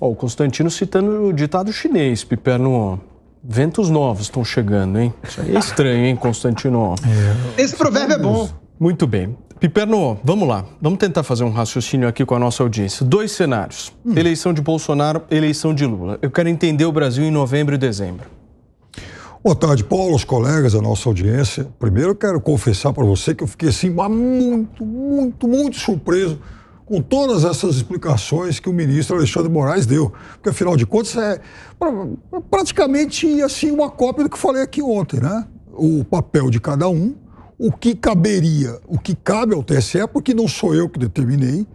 Oh, o Constantino citando o ditado chinês, Piperno. Ventos novos estão chegando, hein? Isso aí é estranho, hein, Constantino? É. Esse provérbio é bom. Muito bem. Piperno, vamos lá. Vamos tentar fazer um raciocínio aqui com a nossa audiência. Dois cenários: hum. eleição de Bolsonaro, eleição de Lula. Eu quero entender o Brasil em novembro e dezembro. Boa tarde, Paulo, os colegas, a nossa audiência. Primeiro, eu quero confessar para você que eu fiquei assim, muito, muito, muito surpreso com todas essas explicações que o ministro Alexandre Moraes deu. Porque, afinal de contas, é praticamente assim uma cópia do que falei aqui ontem, né? O papel de cada um, o que caberia, o que cabe ao TSE, porque não sou eu que determinei,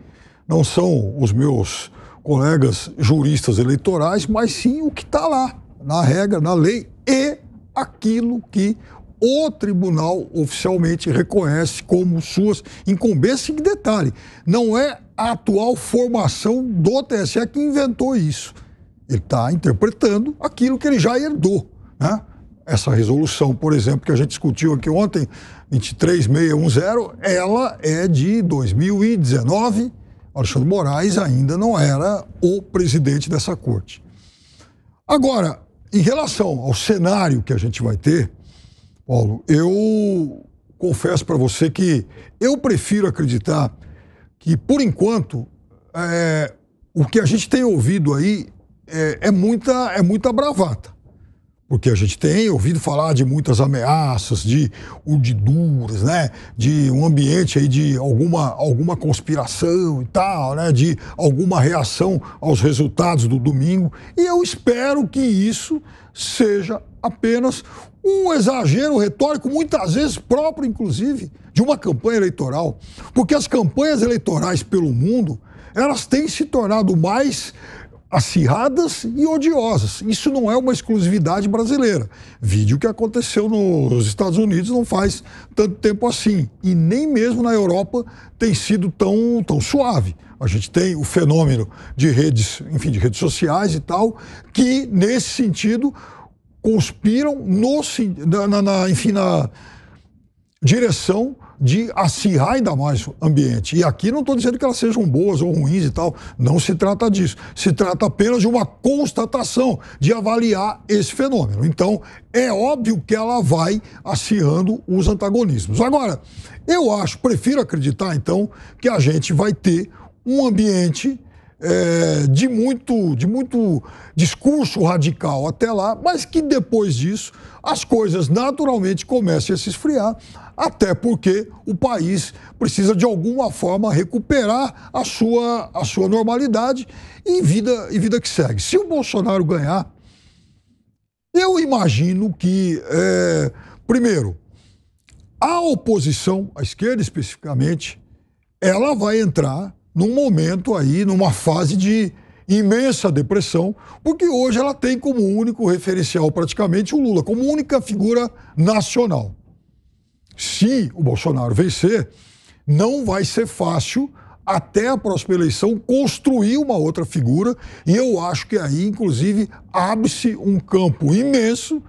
não são os meus colegas juristas eleitorais, mas sim o que está lá, na regra, na lei e aquilo que o tribunal oficialmente reconhece como suas incumbências. E detalhe, não é a atual formação do TSE que inventou isso. Ele está interpretando aquilo que ele já herdou. Né? Essa resolução, por exemplo, que a gente discutiu aqui ontem, 23610, ela é de 2019. Alexandre Moraes ainda não era o presidente dessa corte. Agora, em relação ao cenário que a gente vai ter, Paulo, eu confesso para você que eu prefiro acreditar que, por enquanto, é, o que a gente tem ouvido aí é, é, muita, é muita bravata. Porque a gente tem ouvido falar de muitas ameaças, de urdiduras, né? De um ambiente aí de alguma, alguma conspiração e tal, né? De alguma reação aos resultados do domingo. E eu espero que isso seja apenas um exagero retórico, muitas vezes próprio, inclusive, de uma campanha eleitoral. Porque as campanhas eleitorais pelo mundo, elas têm se tornado mais acirradas e odiosas. Isso não é uma exclusividade brasileira. Vídeo que aconteceu nos Estados Unidos não faz tanto tempo assim. E nem mesmo na Europa tem sido tão, tão suave. A gente tem o fenômeno de redes, enfim, de redes sociais e tal, que nesse sentido conspiram no, na, na enfim, na direção de acirrar ainda mais o ambiente. E aqui não estou dizendo que elas sejam boas ou ruins e tal, não se trata disso. Se trata apenas de uma constatação, de avaliar esse fenômeno. Então, é óbvio que ela vai acirrando os antagonismos. Agora, eu acho, prefiro acreditar então, que a gente vai ter um ambiente é, de, muito, de muito discurso radical até lá, mas que depois disso as coisas naturalmente comecem a se esfriar, até porque o país precisa de alguma forma recuperar a sua, a sua normalidade e vida, e vida que segue. Se o Bolsonaro ganhar, eu imagino que, é, primeiro, a oposição, a esquerda especificamente, ela vai entrar num momento aí, numa fase de imensa depressão, porque hoje ela tem como único referencial praticamente o Lula, como única figura nacional. Se o Bolsonaro vencer, não vai ser fácil até a próxima eleição construir uma outra figura, e eu acho que aí, inclusive, abre-se um campo imenso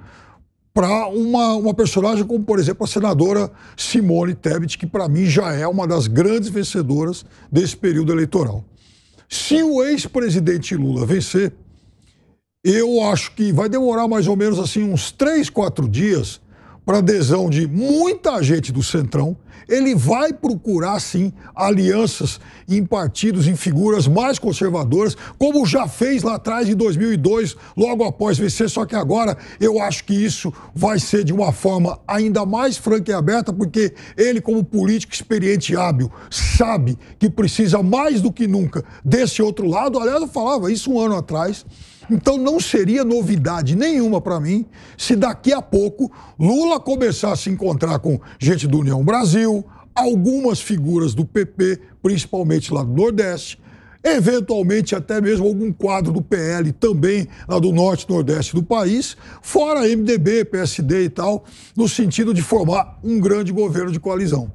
para uma, uma personagem como, por exemplo, a senadora Simone Tebet, que para mim já é uma das grandes vencedoras desse período eleitoral. Se o ex-presidente Lula vencer, eu acho que vai demorar mais ou menos assim uns três, quatro dias para adesão de muita gente do Centrão, ele vai procurar, sim, alianças em partidos, em figuras mais conservadoras, como já fez lá atrás em 2002, logo após vencer. Só que agora eu acho que isso vai ser de uma forma ainda mais franca e aberta, porque ele, como político experiente e hábil, sabe que precisa mais do que nunca desse outro lado. Aliás, eu falava isso um ano atrás. Então não seria novidade nenhuma para mim se daqui a pouco Lula começar a se encontrar com gente do União Brasil algumas figuras do PP, principalmente lá do Nordeste, eventualmente até mesmo algum quadro do PL também lá do norte e nordeste do país, fora MDB, PSD e tal, no sentido de formar um grande governo de coalizão.